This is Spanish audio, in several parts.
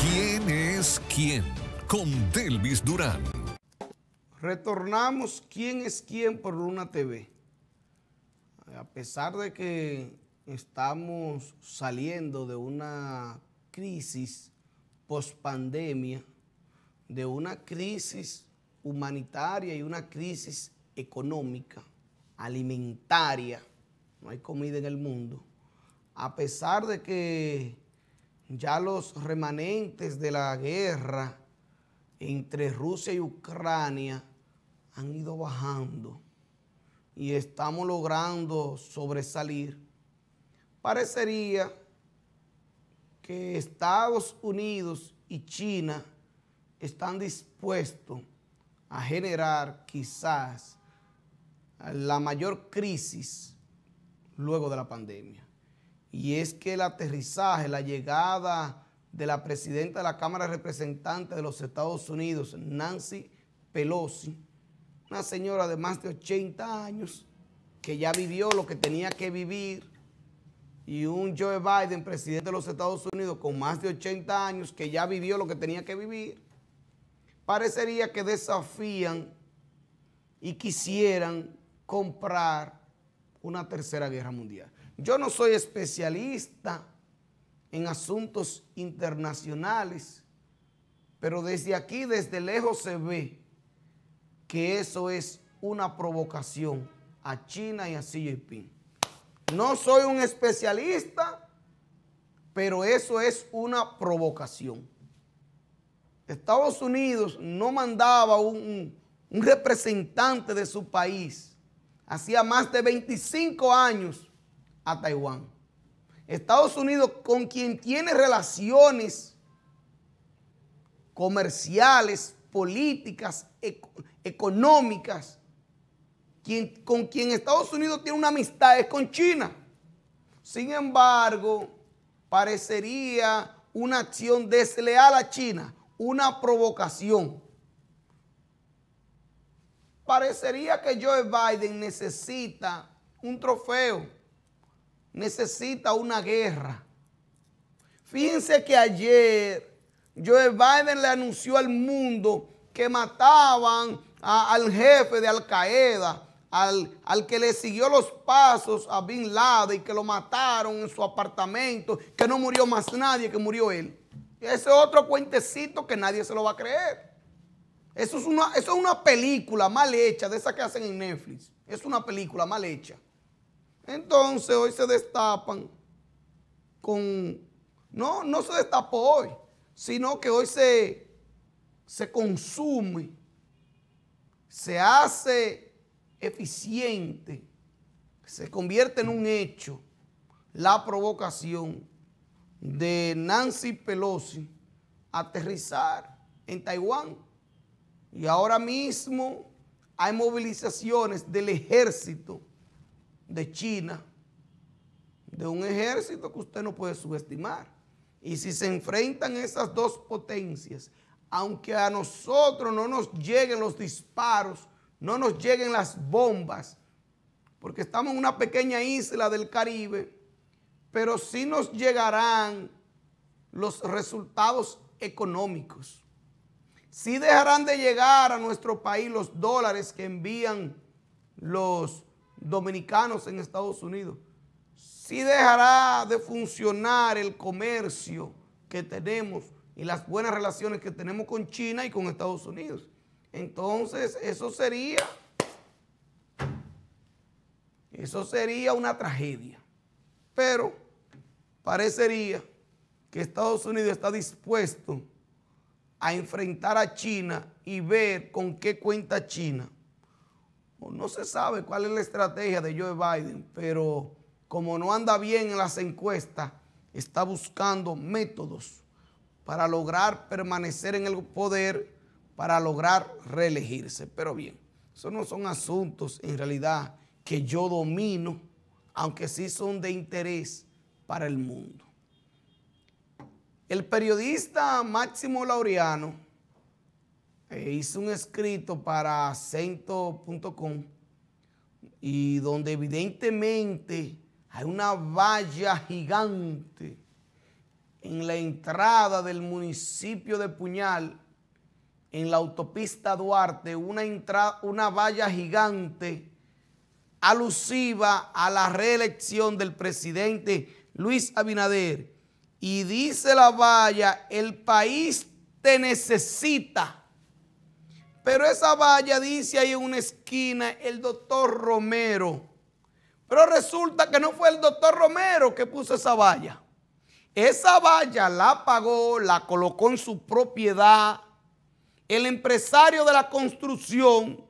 ¿Quién es quién? Con Delvis Durán. Retornamos ¿Quién es quién por Luna TV? A pesar de que estamos saliendo de una crisis Post pandemia de una crisis humanitaria y una crisis económica, alimentaria, no hay comida en el mundo, a pesar de que ya los remanentes de la guerra entre Rusia y Ucrania han ido bajando y estamos logrando sobresalir, parecería que Estados Unidos y China están dispuestos a generar quizás la mayor crisis luego de la pandemia y es que el aterrizaje, la llegada de la presidenta de la Cámara de Representantes de los Estados Unidos, Nancy Pelosi, una señora de más de 80 años que ya vivió lo que tenía que vivir, y un Joe Biden, presidente de los Estados Unidos, con más de 80 años, que ya vivió lo que tenía que vivir, parecería que desafían y quisieran comprar una tercera guerra mundial. Yo no soy especialista en asuntos internacionales, pero desde aquí, desde lejos se ve que eso es una provocación a China y a Xi Jinping. No soy un especialista, pero eso es una provocación. Estados Unidos no mandaba un, representante de su país. Hacía más de 25 años a Taiwán. Estados Unidos, con quien tiene relaciones comerciales, políticas, económicas, con quien Estados Unidos tiene una amistad es con China. Sin embargo, parecería una acción desleal a China, una provocación. Parecería que Joe Biden necesita un trofeo necesita una guerra. Fíjense que ayer Joe Biden le anunció al mundo que mataban al jefe de Al Qaeda, al, al, que le siguió los pasos a Bin Laden y que lo mataron en su apartamento, que no murió más nadie, que murió él. Ese otro cuentecito que nadie se lo va a creer. Eso es una, eso es una película mal hecha, de esas que hacen en Netflix. Es una película mal hecha. Entonces hoy se destapan con... No, no se destapó hoy, sino que hoy se, se consume, se hace eficiente, se convierte en un hecho la provocación de Nancy Pelosi aterrizar en Taiwán. Y ahora mismo hay movilizaciones del ejército de China, de un ejército que usted no puede subestimar. Y si se enfrentan esas dos potencias, aunque a nosotros no nos lleguen los disparos, no nos lleguen las bombas, porque estamos en una pequeña isla del Caribe, pero sí nos llegarán los resultados económicos. Sí dejarán de llegar a nuestro país los dólares que envían los dominicanos en Estados Unidos, si dejará de funcionar el comercio que tenemos y las buenas relaciones que tenemos con China y con Estados Unidos. Entonces, eso sería, eso sería una tragedia. Pero parecería que Estados Unidos está dispuesto a enfrentar a China y ver con qué cuenta China. No se sabe cuál es la estrategia de Joe Biden, pero como no anda bien en las encuestas, está buscando métodos para lograr permanecer en el poder, para lograr reelegirse. Pero bien, esos no son asuntos en realidad que yo domino, aunque sí son de interés para el mundo. El periodista Máximo Laureano, eh, hice un escrito para acento.com y donde evidentemente hay una valla gigante en la entrada del municipio de Puñal, en la autopista Duarte, una, una valla gigante alusiva a la reelección del presidente Luis Abinader. Y dice la valla, el país te necesita. Pero esa valla dice ahí en una esquina el doctor Romero. Pero resulta que no fue el doctor Romero que puso esa valla. Esa valla la pagó, la colocó en su propiedad el empresario de la construcción,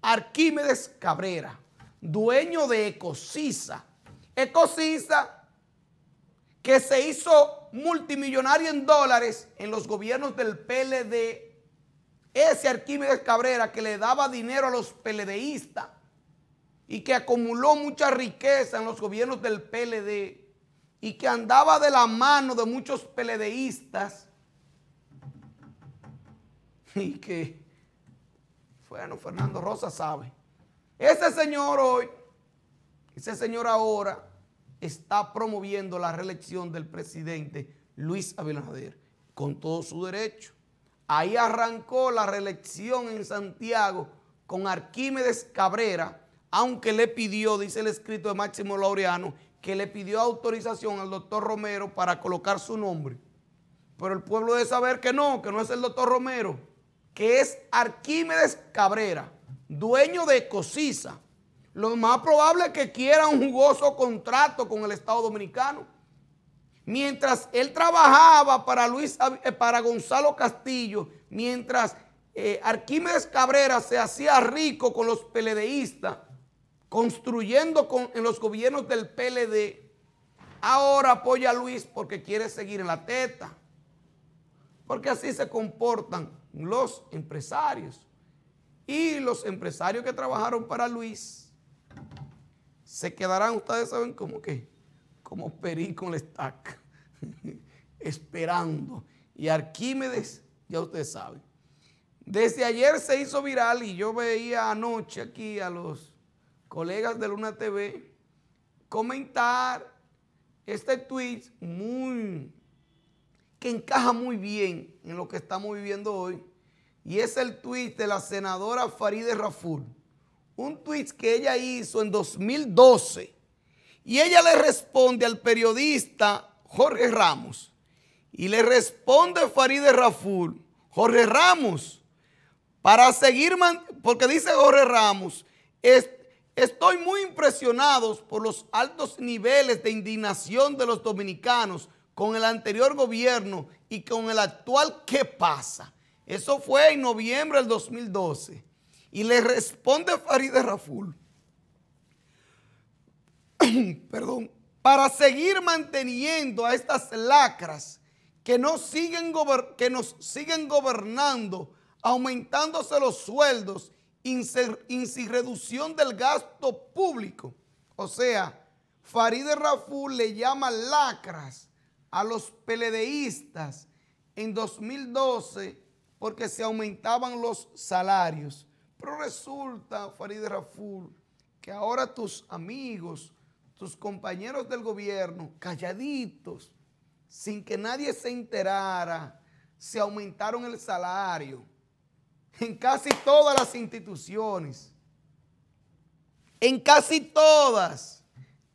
Arquímedes Cabrera, dueño de Ecosisa. Ecosisa que se hizo multimillonario en dólares en los gobiernos del PLD ese Arquímedes Cabrera que le daba dinero a los peledeístas y que acumuló mucha riqueza en los gobiernos del PLD y que andaba de la mano de muchos peledeístas y que, bueno, Fernando Rosa sabe. Ese señor hoy, ese señor ahora está promoviendo la reelección del presidente Luis Abinader con todo su derecho. Ahí arrancó la reelección en Santiago con Arquímedes Cabrera, aunque le pidió, dice el escrito de Máximo Laureano, que le pidió autorización al doctor Romero para colocar su nombre. Pero el pueblo debe saber que no, que no es el doctor Romero, que es Arquímedes Cabrera, dueño de Cosisa. Lo más probable es que quiera un jugoso contrato con el Estado Dominicano Mientras él trabajaba para, Luis, eh, para Gonzalo Castillo, mientras eh, Arquímedes Cabrera se hacía rico con los peledeístas, construyendo con, en los gobiernos del PLD, ahora apoya a Luis porque quiere seguir en la teta. Porque así se comportan los empresarios. Y los empresarios que trabajaron para Luis se quedarán, ustedes saben, como que, como perico con la estaca. esperando. Y Arquímedes, ya ustedes saben. Desde ayer se hizo viral y yo veía anoche aquí a los colegas de Luna TV comentar este tweet muy que encaja muy bien en lo que estamos viviendo hoy y es el tweet de la senadora Faride Raful. Un tweet que ella hizo en 2012 y ella le responde al periodista Jorge Ramos. Y le responde Farideh Raful, Jorge Ramos, para seguir, porque dice Jorge Ramos, estoy muy impresionado por los altos niveles de indignación de los dominicanos con el anterior gobierno y con el actual ¿qué pasa? Eso fue en noviembre del 2012. Y le responde Farideh Raful, perdón, para seguir manteniendo a estas lacras que nos siguen, gobernando, aumentándose los sueldos y sin reducción del gasto público. O sea, Farid Raful le llama lacras a los peledeístas en 2012 porque se aumentaban los salarios. Pero resulta, Farid Raful, que ahora tus amigos, sus compañeros del gobierno, calladitos, sin que nadie se enterara, se aumentaron el salario en casi todas las instituciones. En casi todas.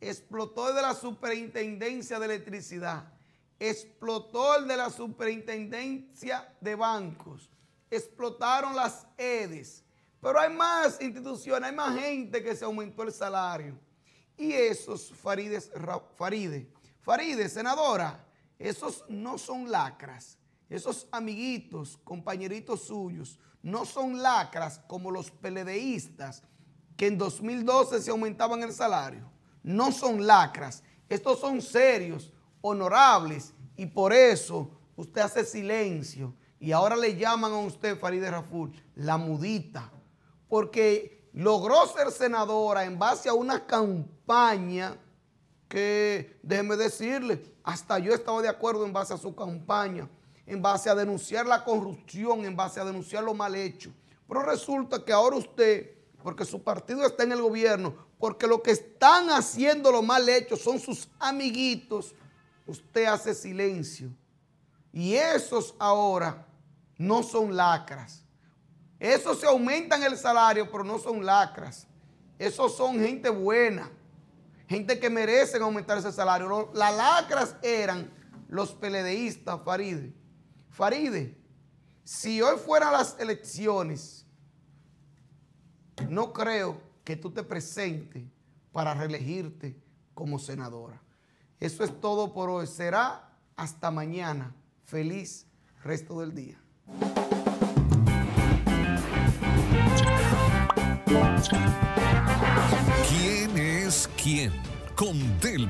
Explotó el de la superintendencia de electricidad. Explotó el de la superintendencia de bancos. Explotaron las EDES. Pero hay más instituciones, hay más gente que se aumentó el salario. Y esos Farides, Faride, Faride, senadora, esos no son lacras. Esos amiguitos, compañeritos suyos, no son lacras como los peledeístas que en 2012 se aumentaban el salario. No son lacras. Estos son serios, honorables y por eso usted hace silencio. Y ahora le llaman a usted, Farideh Raful, la mudita. Porque logró ser senadora en base a una campaña que, déjeme decirle, hasta yo estaba de acuerdo en base a su campaña, en base a denunciar la corrupción, en base a denunciar lo mal hecho. Pero resulta que ahora usted, porque su partido está en el gobierno, porque lo que están haciendo lo mal hecho son sus amiguitos, usted hace silencio. Y esos ahora no son lacras, esos se aumentan el salario, pero no son lacras. Esos son gente buena, gente que merecen aumentar ese salario. Las lacras eran los peledeístas, Faride. Faride, si hoy fueran las elecciones, no creo que tú te presentes para reelegirte como senadora. Eso es todo por hoy. Será hasta mañana. Feliz resto del día. ¿Quién es quién? Con Del